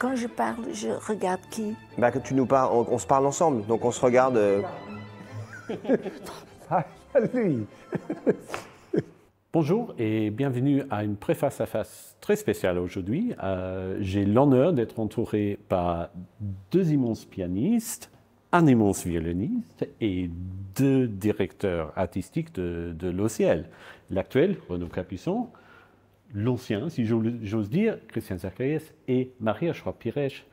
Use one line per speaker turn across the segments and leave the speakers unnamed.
quand je parle, je regarde qui
Bah, que tu nous parles, on, se parle ensemble, donc on se regarde. Euh. Ah,
salut.
Bonjour et bienvenue à une préface à face très spéciale aujourd'hui. Euh, j'ai l'honneur d'être entouré par deux immenses pianistes, un immense violoniste et deux directeurs artistiques de, de l'OCL. L'actuel, Renaud Capuçon, l'ancien, si j'ose dire, Christian Zacharias et Maria Schwab-Piresch,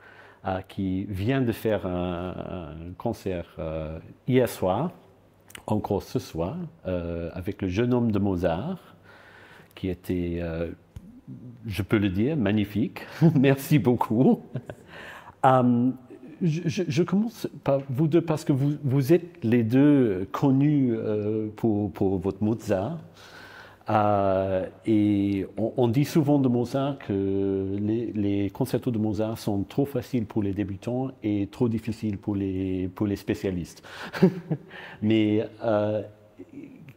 euh, qui vient de faire un, concert euh, hier soir, encore ce soir, euh, avec le jeune homme de Mozart, qui était, je peux le dire, magnifique. Merci beaucoup. je, commence par vous deux parce que vous, êtes les deux connus pour votre Mozart. Euh, et on, dit souvent de Mozart que les, concertos de Mozart sont trop faciles pour les débutants et trop difficiles pour les, pour les spécialistes. Mais euh,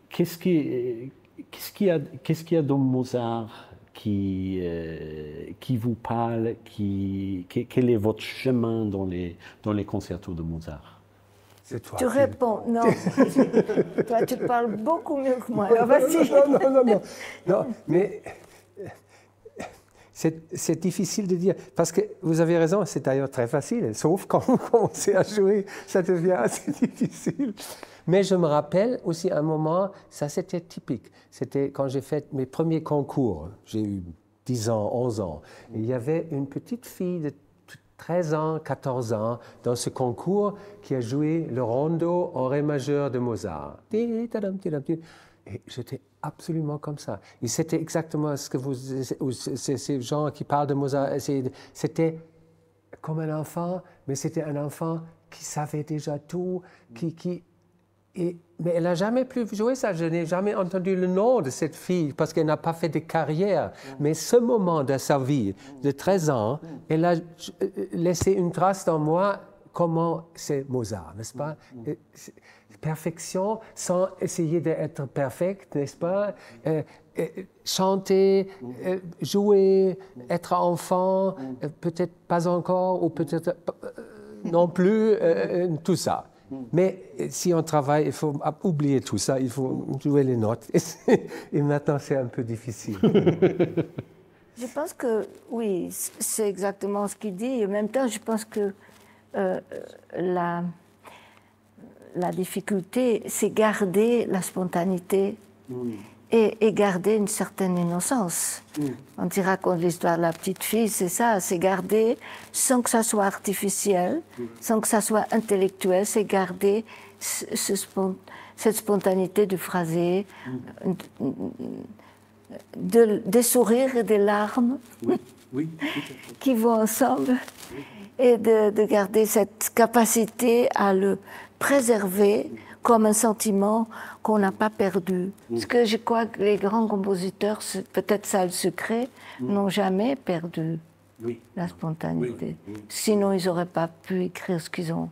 qu'est-ce qu'il y, a dans Mozart qui, euh, qui vous parle qui, Quel est votre chemin dans les, dans les concertos de Mozart
tu
réponds, non. toi, tu parles beaucoup mieux que moi. Alors, vas-y. Non, non, non,
non, non. mais euh, c'est difficile de dire, parce que vous avez raison, c'est d'ailleurs très facile, sauf quand vous commencez à jouer, ça devient assez difficile. Mais je me rappelle aussi un moment, ça c'était typique, c'était quand j'ai fait mes premiers concours, j'ai eu 10 ans, 11 ans, il y avait une petite fille de 13 ans, 14 ans, dans ce concours qui a joué le rondo en ré majeur de Mozart. Et j'étais absolument comme ça. Et c'était exactement ce que vous, ces gens qui parlent de Mozart, euh, c'était comme un enfant, mais c'était un enfant qui savait déjà tout, qui, qui mais elle n'a jamais plus joué ça. Je n'ai jamais entendu le nom de cette fille parce qu'elle n'a pas fait de carrière. Mm. Mais ce moment de sa vie, mm. de 13 ans, mm. elle a euh, euh, laissé une trace dans moi. Comment c'est Mozart, n'est-ce pas euh, Perfection sans essayer d'être perfecte, n'est-ce pas Chanter, jouer, être enfant, peut-être pas encore ou peut-être non plus, tout ça. Hmm. Mais si on travaille, il faut oublier tout ça, il faut jouer les notes. Et maintenant, c'est un peu difficile. je
pense que, oui, c'est exactement ce qu'il dit. Et en même temps, je pense que euh, la, difficulté, c'est garder la spontanéité. Hmm et, garder une certaine innocence. Mm. On dit raconte l'histoire de la petite fille, c'est ça, c'est garder sans que ça soit artificiel, mm. sans que ça soit intellectuel, c'est garder cette spontanéité du phrasé, mm. de, des sourires et des larmes qui vont ensemble, et de garder cette capacité à le préservé comme un sentiment qu'on n'a pas perdu. Mm. Parce que je crois que les grands compositeurs, peut-être ça le secret, mm. n'ont jamais perdu la spontanéité. Mm. Sinon, ils n'auraient pas pu écrire ce qu'ils ont,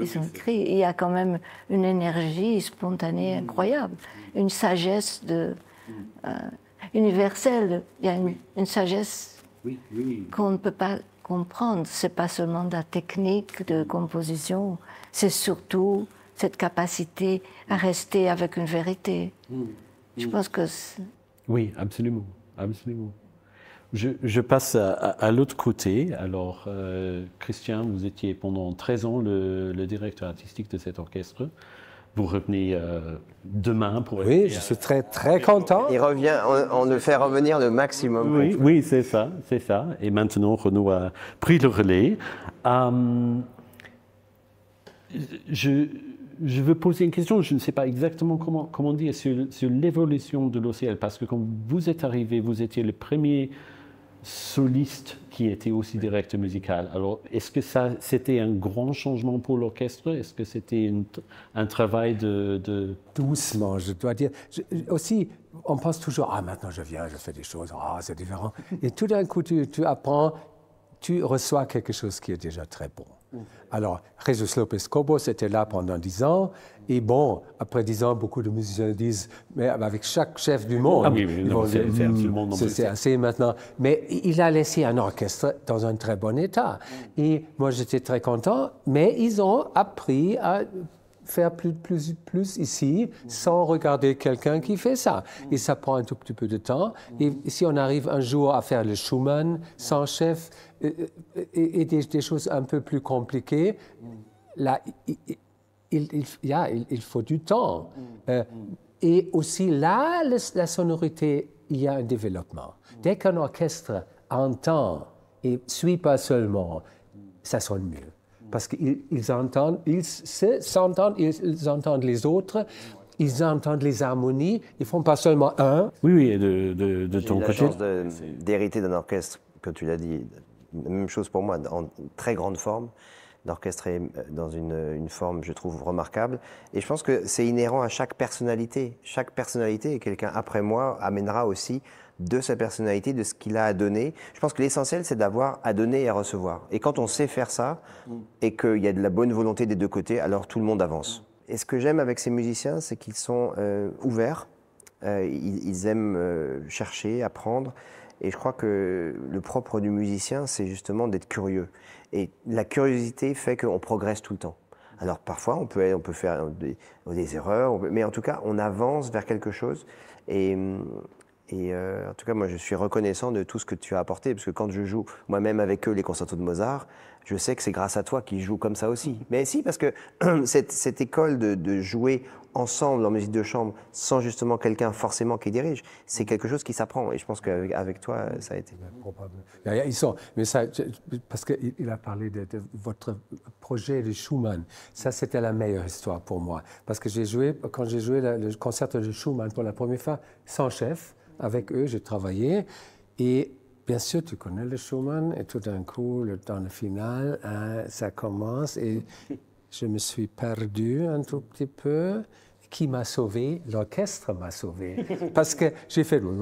ils ont écrit. Il y a quand même une énergie spontanée incroyable, une sagesse de, euh, universelle. Il y a une, sagesse qu'on ne peut pas comprendre. n'est pas seulement de la technique de composition c'est surtout cette capacité à rester avec une vérité. Mm. Je mm. pense que...
Oui, absolument, absolument. Je, passe à, l'autre côté. Alors, euh, Christian, vous étiez pendant 13 ans le, directeur artistique de cet orchestre. Vous revenez euh, demain pour... Oui, je suis très,
très content. Il revient, on, le fait revenir le maximum. Oui,
oui c'est ça, c'est ça. Et maintenant, Renaud a pris le relais. Hum, je, je, veux poser une question, je ne sais pas exactement comment, comment dire, sur, l'évolution de l'OCL, parce que quand vous êtes arrivé, vous étiez le premier soliste qui était aussi directeur musical. Alors, est-ce que ça, c'était un grand changement pour l'orchestre Est-ce que c'était
un travail de, Doucement, je dois dire. aussi, on pense toujours, ah, maintenant je viens, je fais des choses, ah, c'est différent. Et tout d'un coup, tu apprends, tu reçois quelque chose qui est déjà très bon. Mm. Alors, Jesus Lopez Cobos était là pendant dix ans. Et bon, après dix ans, beaucoup de musiciens disent, mais avec chaque chef du monde, c'est assez maintenant. Mais il a laissé un orchestre dans un très bon état. Mm. Et moi, j'étais très content, mais ils ont appris à faire plus, plus, plus ici sans regarder quelqu'un qui fait ça. Et ça prend un tout petit peu de temps. Et si on arrive un jour à faire le Schumann sans chef euh, euh, et, des, choses un peu plus compliquées, là, il, il, il, il, faut du temps. Euh, et aussi là, la sonorité, il y a un développement. Dès qu'un orchestre entend et suit pas seulement, ça sonne mieux parce qu'ils entendent, ils s'entendent, ils, entendent les autres, ils entendent les harmonies, ils font pas seulement un. Oui,
oui, de, de, de ton la d'hériter d'un orchestre, que tu l'as dit, même chose pour moi, en très grande forme. d'orchestrer euh, dans une, une, forme, je trouve, remarquable. Et je pense que c'est inhérent à chaque personnalité. Chaque personnalité, et quelqu'un après moi amènera aussi de sa personnalité, de ce qu'il a à donner. Je pense que l'essentiel, c'est d'avoir à donner et à recevoir. Et quand on sait faire ça, mm. et qu'il y a de la bonne volonté des deux côtés, alors tout le monde avance. Mm. Et ce que j'aime avec ces musiciens, c'est qu'ils sont euh, ouverts, euh, ils, aiment euh, chercher, apprendre. Et je crois que le propre du musicien, c'est justement d'être curieux. Et la curiosité fait qu'on progresse tout le temps. Alors parfois, on peut, faire des, erreurs, mais en tout cas, on avance vers quelque chose. Hum, et euh, en tout cas, moi, je suis reconnaissant de tout ce que tu as apporté, parce que quand je joue moi-même avec eux les concertos de Mozart, je sais que c'est grâce à toi qu'ils jouent comme ça aussi. Mm-hmm. Mais si, parce que cette, école de, jouer ensemble en musique de chambre, sans justement quelqu'un forcément qui dirige, c'est quelque chose qui s'apprend. Et je pense qu'avec toi, mm-hmm. ça a été.
Probablement. Ils sont, mais ça, parce qu'il a parlé de, de, votre projet de Schumann. Ça, c'était la meilleure histoire pour moi, parce que j'ai joué quand j'ai joué le concert de Schumann pour la première fois sans chef avec eux, j'ai travaillé. Et bien sûr, tu connais le Schumann. Et tout d'un coup, le, dans le final, hein, ça commence. Et je me suis perdu un tout petit peu qui m'a sauvé, l'orchestre m'a sauvé. Parce que j'ai fait. Boum,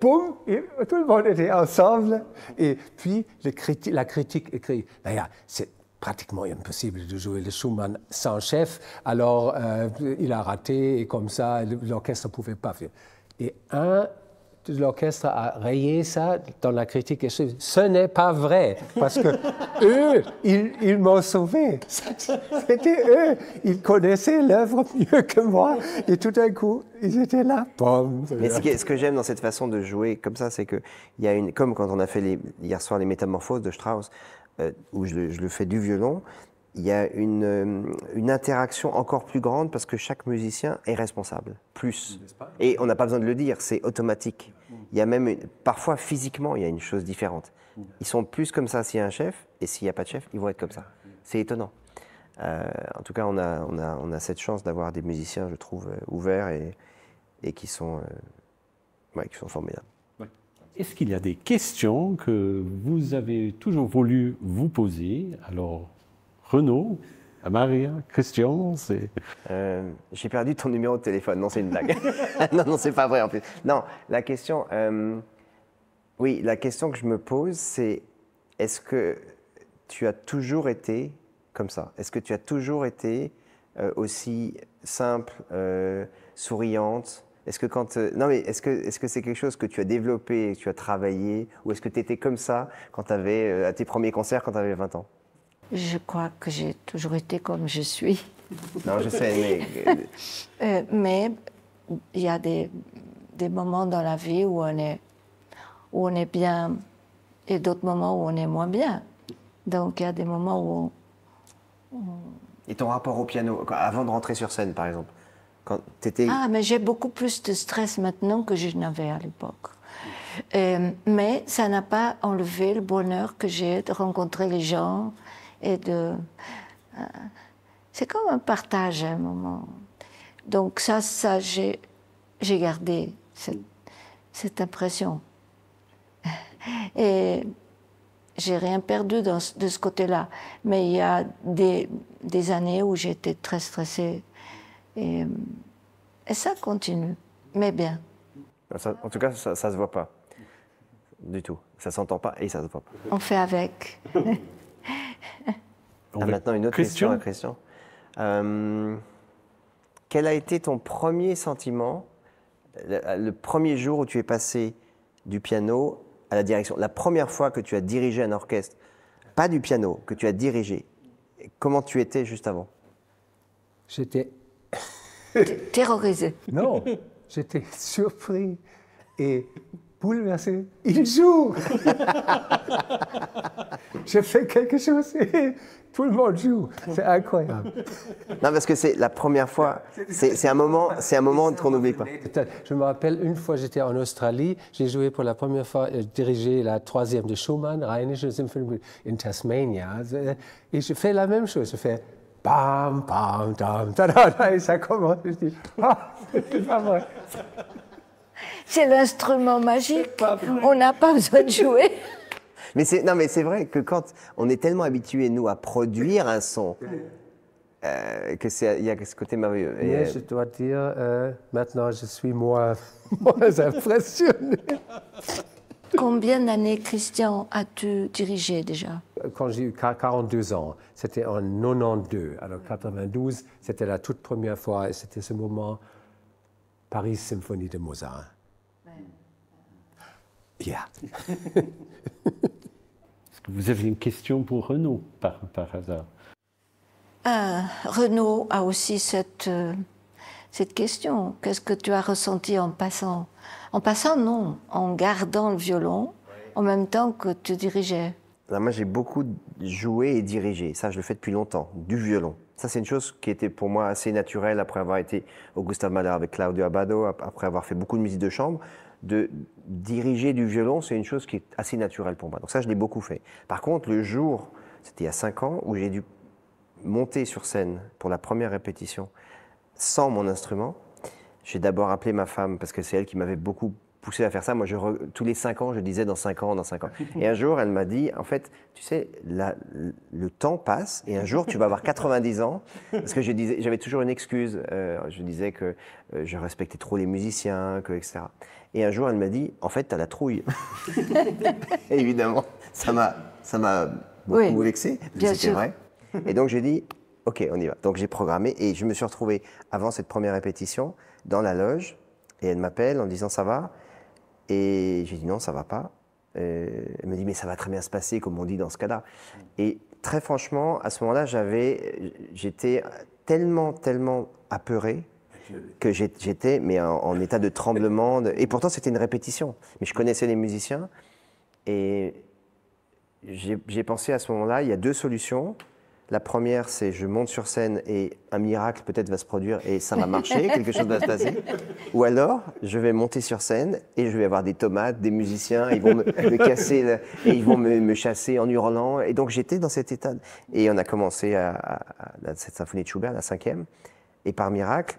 tout le monde était ensemble. Et puis le la critique écrit D'ailleurs, ben, c'est pratiquement impossible de jouer le Schumann sans chef. Alors, euh, il a raté et comme ça, l'orchestre ne pouvait pas faire. Et un de l'orchestre a rayé ça dans la critique. Et ce n'est pas vrai, parce que eux, ils, m'ont sauvé. C'était eux. Ils connaissaient l'œuvre mieux que moi. Et tout d'un coup, ils étaient là.
Mais ce que, j'aime dans cette façon de jouer comme ça, c'est que il y a une, comme quand on a fait les, hier soir les Métamorphoses de Strauss, euh, où je, le fais du violon, il y a euh, une, interaction encore plus grande parce que chaque musicien est responsable, plus. Et on n'a pas besoin de le dire, c'est automatique. Il y a même, parfois physiquement, il y a une chose différente. Mm. Ils sont plus comme ça s'il y a un chef, et s'il n'y a pas de chef, ils vont être comme ça. C'est étonnant. Euh, en tout cas, on a, on a, cette chance d'avoir des musiciens, je trouve, ouverts et, et qui, sont, qui sont formidables.
Est-ce qu'il y a des questions que vous avez toujours voulu vous poser Alors,
Renaud, Maria, Christian, c'est. Euh, j'ai perdu ton numéro de téléphone. Non, c'est une blague. non, non, c'est pas vrai en plus. Non, la question. Euh, oui, la question que je me pose, c'est est-ce que tu as toujours été comme ça Est-ce que tu as toujours été euh, aussi simple, souriante, est-ce que quand euh, non mais est-ce que est-ce que c'est quelque chose que tu as développé, que tu as travaillé ou est-ce que tu étais comme ça quand tu avais euh, à tes premiers concerts quand tu avais 20 ans
Je crois que j'ai toujours été comme je suis. Non, je sais mais euh, mais il y a des, moments dans la vie où on est où on est bien et d'autres moments où on est moins bien. Donc il y a des moments où
Et ton rapport au piano avant de rentrer sur scène par exemple ah,
mais j'ai beaucoup plus de stress maintenant que je n'avais à l'époque. Euh, mais ça n'a pas enlevé le bonheur que j'ai de rencontrer les gens et de. Euh, c'est comme un partage à un moment. Donc ça, ça j'ai gardé cette, impression. Et j'ai rien perdu de ce côté-là. Mais il y a des, des années où j'étais très stressée et, ça continue, mais bien.
Ben, en tout cas, ça ne se voit pas. Du tout. Ça s'entend pas et ça se voit pas.
On fait avec.
Ah, maintenant une autre question, Christian. Euh, quel a été ton premier sentiment, le, le, premier jour où tu es passé du piano à la direction, la première fois que tu as dirigé un orchestre, pas du piano, que tu as dirigé Comment tu étais juste avant J'étais
Terrorisé.
Non, j'étais surpris et bouleversé. Il joue Je fais quelque chose et tout le monde joue. C'est incroyable. Non, parce que c'est la première fois.
C'est un moment,
un moment qu'on n'oublie pas.
Je me rappelle une fois, j'étais en Australie, j'ai joué pour la
première fois, euh,
dirigé la troisième de Schumann, Rheinische Symphony in Tasmania. Et je fais la même chose. Je fais. et ça commence. Ah,
c'est l'instrument magique. On n'a pas besoin de jouer.
Mais c'est non, mais c'est vrai que quand on est tellement habitué nous à produire un son, euh, que c'est il y a ce côté merveilleux. Et, euh, je dois dire,
euh, maintenant je suis moins,
moins impressionné.
Combien d'années, Christian, as-tu dirigé déjà
Quand j'ai eu 42 ans, c'était en 92. Alors 92, c'était la toute première fois et c'était ce moment Paris Symphonie de Mozart. Yeah.
Est-ce que vous avez une question pour Renaud par, hasard
euh, Renaud a aussi cette... Euh, cette question. Qu'est-ce que tu as ressenti en passant En passant, non, en gardant le violon en même temps que tu dirigeais.
moi, j'ai beaucoup joué et dirigé. Ça, je le fais depuis longtemps, du violon. Ça, c'est une chose qui était pour moi assez naturelle après avoir été au Gustave Mahler avec Claudio Abbado, après avoir fait beaucoup de musique de chambre. De diriger du violon, c'est une chose qui est assez naturelle pour moi. Donc ça, je l'ai beaucoup fait. Par contre, le jour, c'était il y a cinq ans, où j'ai dû monter sur scène pour la première répétition sans mon instrument. J'ai d'abord appelé ma femme parce que c'est elle qui m'avait beaucoup poussé à faire ça. Moi, tous les cinq ans, je disais dans cinq ans, dans cinq ans. Et un jour, elle m'a dit, en fait, tu sais, le temps passe et un jour, tu vas avoir 90 ans. Parce que je disais, j'avais toujours une excuse. Euh, je disais que euh, je respectais trop les musiciens, que, etc. Et un jour, elle m'a dit, en fait, tu as la trouille. évidemment, ça m'a, beaucoup vexé. C'était vrai. Et donc, j'ai dit, Ok, on y va. Donc j'ai programmé et je me suis retrouvé avant cette première répétition dans la loge et elle m'appelle en disant ça va et j'ai dit non ça va pas. Euh, elle me dit mais ça va très bien se passer comme on dit dans ce cas-là. Mm. Et très franchement à ce moment-là j'avais j'étais tellement tellement apeuré que j'étais mais en, état de tremblement et pourtant c'était une répétition mais je connaissais les musiciens et j'ai pensé à ce moment-là il y a deux solutions la première, c'est je monte sur scène et un miracle peut-être va se produire et ça va marcher, quelque chose va se passer. Ou alors, je vais monter sur scène et je vais avoir des tomates, des musiciens, ils vont me, casser et ils vont me, chasser en hurlant. Et donc j'étais dans cet état. Et on a commencé à, cette symphonie de Schubert, la cinquième. Et par miracle,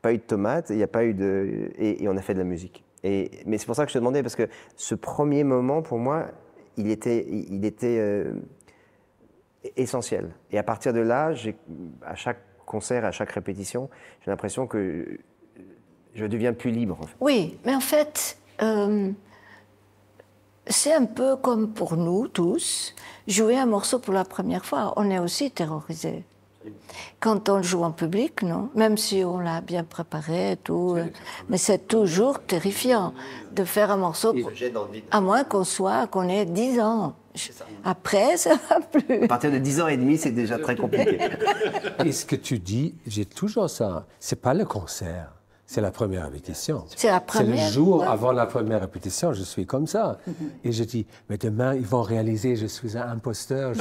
pas eu de tomates, il n'y a pas eu de. Et, on a fait de la musique. Et, mais c'est pour ça que je te demandais, parce que ce premier moment, pour moi, il était. Il était euh, essentiel. Et à partir de là, à chaque concert, à chaque répétition, j'ai l'impression que je deviens plus libre.
Oui, mais en fait, euh, c'est un peu comme pour nous tous, jouer un morceau pour la première fois. On est aussi terrorisé. Quand on joue en public, non Même si on l'a bien préparé et tout. Euh, mais c'est toujours terrifiant de faire un morceau. À moins qu'on soit, qu'on ait 10 ans. Après, ça va plus.
À partir de 10 ans et demi, c'est
déjà très compliqué. et ce que tu dis, j'ai toujours ça. C'est pas le concert. C'est la première répétition. C'est la première. le jour avant la première répétition, je suis comme ça. Mhm.
Et je dis, mais demain, ils vont réaliser, je suis un imposteur.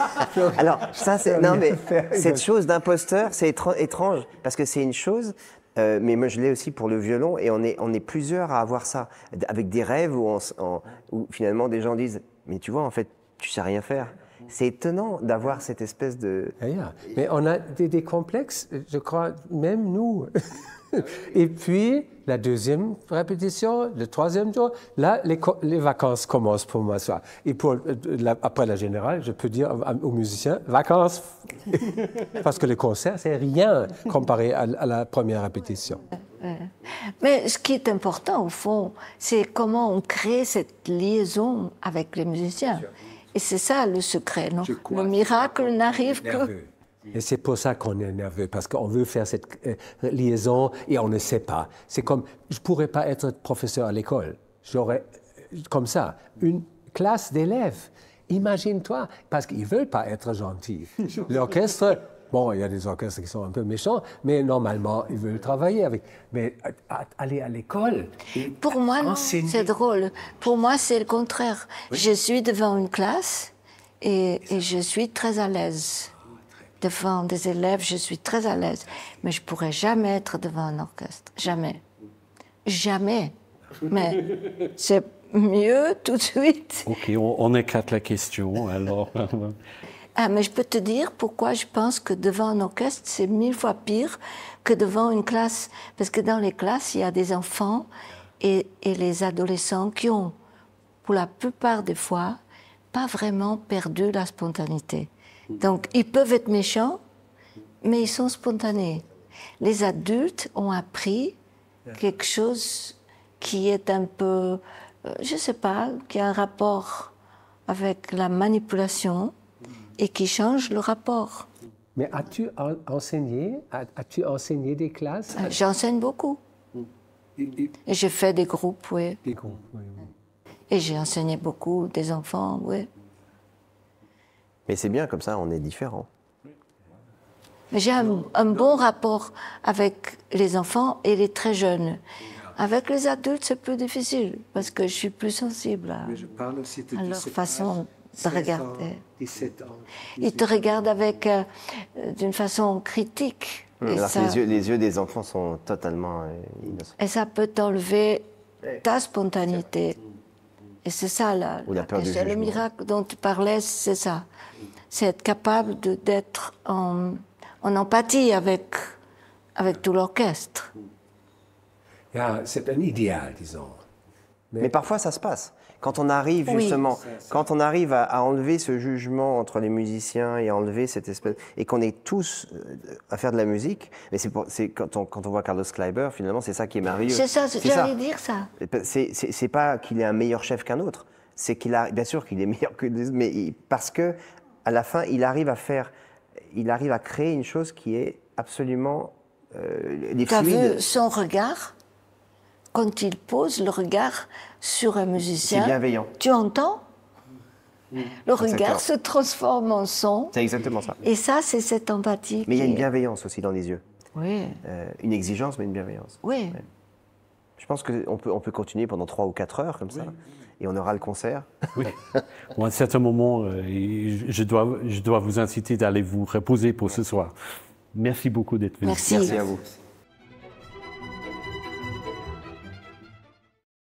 Alors, ça, c'est. Non, mais cette chose d'imposteur, c'est étrange, parce que c'est une chose, euh, mais moi, je l'ai aussi pour le violon, et on est, on est plusieurs à avoir ça, avec des rêves où finalement des gens disent mais tu vois, en fait, tu sais rien faire. C'est étonnant d'avoir cette espèce de. Ah,
mais on a des, complexes, je crois, même nous. Et puis, la deuxième répétition, le troisième jour, là, les, vacances commencent pour moi. Et pour, euh, après la générale, je peux dire aux musiciens, vacances
Parce que
le concert, c'est rien comparé à la première répétition.
Mais ce qui est important, au fond, c'est comment on crée cette liaison avec les musiciens. Et c'est ça le secret, non Le miracle n'arrive
que... Et c'est pour ça qu'on est nerveux, parce qu'on veut faire cette euh, liaison et on ne sait pas. C'est comme, je ne pourrais pas être professeur à l'école. J'aurais, euh, comme ça, une classe d'élèves. Imagine-toi, parce qu'ils ne veulent pas être gentils. L'orchestre Bon, il y a des orchestres qui sont un peu méchants, mais normalement, ils veulent travailler avec. Mais
euh, aller à
l'école.
Pour moi, c'est drôle. Pour moi, c'est le contraire. Je suis devant une classe et, je suis très à l'aise. Devant des élèves, je suis très à l'aise. Mais je pourrais jamais être devant un orchestre. Jamais. Jamais. Mais c'est mieux tout de suite.
OK, on, on écarte la question alors.
Ah, mais je peux te dire pourquoi je pense que devant un orchestre, c'est mille fois pire que devant une classe. Parce que dans les classes, il y a des enfants et, et les adolescents qui ont, pour la plupart des fois, pas vraiment perdu la spontanéité. Donc, ils peuvent être méchants, mais ils sont spontanés. Les adultes ont appris quelque chose qui est un peu, euh, je ne sais pas, qui a un rapport avec la manipulation et qui change le rapport.
Mais as-tu enseigné As-tu enseigné des classes euh, J'enseigne beaucoup.
Et J'ai fait des groupes, oui. Et j'ai enseigné beaucoup des enfants, oui.
Mais c'est bien, comme ça, on est différent.
J'ai un, bon rapport avec les enfants et les très jeunes. Avec les adultes, c'est plus difficile, parce que je suis plus sensible à, je
leur façon te
hein. te regarde avec, euh, d'une façon critique. les, yeux,
les, yeux, des enfants sont totalement euh, innocents.
Et ça peut t'enlever ta spontanéité. Et c'est ça Le miracle dont tu parlais, c'est ça. C'est être capable d'être en, empathie avec, avec tout l'orchestre.
c'est un idéal, disons. Mais, parfois, ça se passe. Quand on arrive justement, quand on arrive à, enlever ce jugement entre les musiciens et enlever cette espèce, et qu'on est tous euh, à faire de la musique, mais c'est quand on, voit Carlos Kleiber, finalement, c'est ça qui est merveilleux. C'est ça, j'allais dire ça. C'est pas qu'il est un meilleur chef qu'un autre, c'est qu'il a, bien sûr qu'il est meilleur que des, mais parce que à la fin, il arrive à faire, il arrive à créer une chose qui est absolument euh, T'as vu son
regard quand il pose le regard sur un musicien. C'est bienveillant. Tu entends
mmh. Le regard se
transforme en son.
C'est exactement ça. Et
ça, c'est cette empathie. Mais il y a une
bienveillance aussi dans les yeux. Oui. Euh, une exigence, mais une bienveillance. Oui. Je pense qu'on peut, on peut continuer pendant trois ou quatre heures comme ça, et on aura le concert.
Oui. à un certain moment, euh, je dois, je dois vous inciter d'aller vous reposer pour ce soir. Merci beaucoup d'être venu. Merci. Merci à vous.